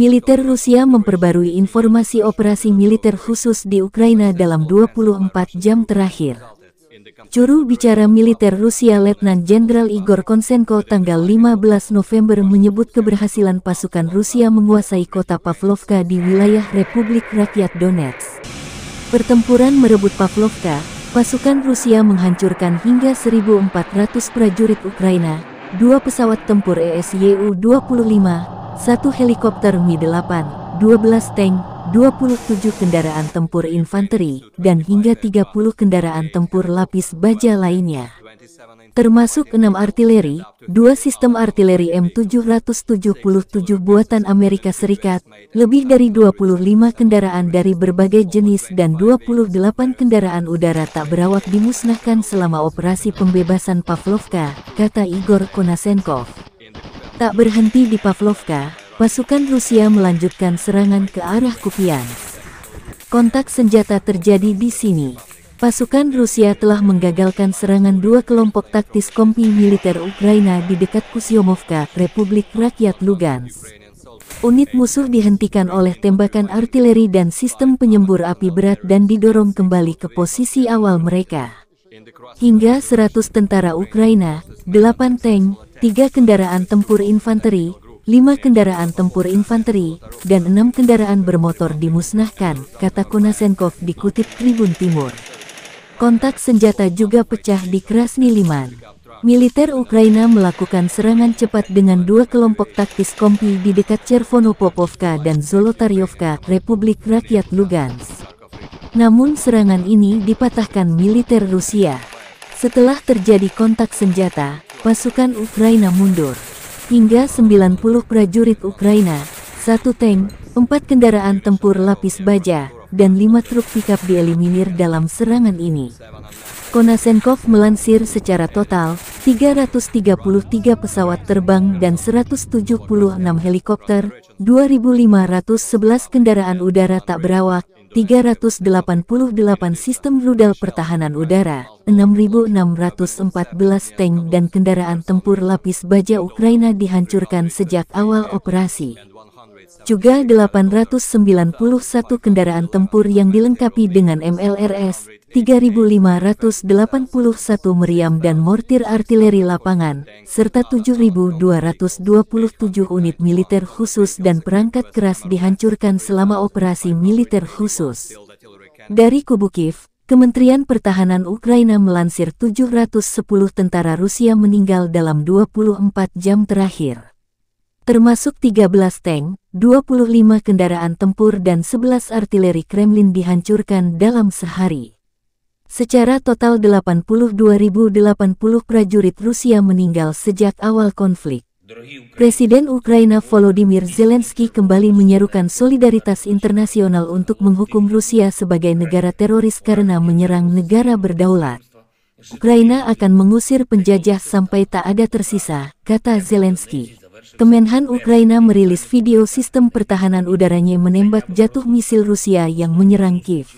militer Rusia memperbarui informasi operasi militer khusus di Ukraina dalam 24 jam terakhir. Curu bicara militer Rusia Letnan Jenderal Igor Konsenko tanggal 15 November menyebut keberhasilan pasukan Rusia menguasai kota Pavlovka di wilayah Republik Rakyat Donetsk. Pertempuran merebut Pavlovka, pasukan Rusia menghancurkan hingga 1.400 prajurit Ukraina, dua pesawat tempur esyu 25 satu helikopter Mi-8, 12 tank, 27 kendaraan tempur infanteri, dan hingga 30 kendaraan tempur lapis baja lainnya. Termasuk enam artileri, dua sistem artileri M777 buatan Amerika Serikat, lebih dari 25 kendaraan dari berbagai jenis dan 28 kendaraan udara tak berawak dimusnahkan selama operasi pembebasan Pavlovka, kata Igor Konasenkov. Tak berhenti di Pavlovka, pasukan Rusia melanjutkan serangan ke arah Kupian. Kontak senjata terjadi di sini. Pasukan Rusia telah menggagalkan serangan dua kelompok taktis kompi militer Ukraina di dekat Kusyomovka, Republik Rakyat Lugansk. Unit musuh dihentikan oleh tembakan artileri dan sistem penyembur api berat dan didorong kembali ke posisi awal mereka. Hingga 100 tentara Ukraina, 8 tank, 3 kendaraan tempur infanteri, 5 kendaraan tempur infanteri, dan 6 kendaraan bermotor dimusnahkan, kata Kunasenkov dikutip Tribun Timur. Kontak senjata juga pecah di Krasny Liman. Militer Ukraina melakukan serangan cepat dengan dua kelompok taktis kompi di dekat Chervonopopovka dan Zolotaryovka, Republik Rakyat Lugansk. Namun serangan ini dipatahkan militer Rusia. Setelah terjadi kontak senjata, pasukan Ukraina mundur hingga 90 prajurit Ukraina, satu tank, empat kendaraan tempur lapis baja, dan lima truk pickup dieliminir dalam serangan ini. Konasenkov melansir secara total 333 pesawat terbang dan 176 helikopter, 2.511 kendaraan udara tak berawak, 388 sistem rudal pertahanan udara, 6.614 tank dan kendaraan tempur lapis baja Ukraina dihancurkan sejak awal operasi juga 891 kendaraan tempur yang dilengkapi dengan MLRS, 3.581 meriam dan mortir artileri lapangan, serta 7.227 unit militer khusus dan perangkat keras dihancurkan selama operasi militer khusus. Dari kubu Kiev, Kementerian Pertahanan Ukraina melansir 710 tentara Rusia meninggal dalam 24 jam terakhir. Termasuk 13 tank, 25 kendaraan tempur dan 11 artileri Kremlin dihancurkan dalam sehari. Secara total 82.080 prajurit Rusia meninggal sejak awal konflik. Presiden Ukraina Volodymyr Zelensky kembali menyerukan solidaritas internasional untuk menghukum Rusia sebagai negara teroris karena menyerang negara berdaulat. Ukraina akan mengusir penjajah sampai tak ada tersisa, kata Zelensky. Kemenhan Ukraina merilis video sistem pertahanan udaranya menembak jatuh misil Rusia yang menyerang Kiev.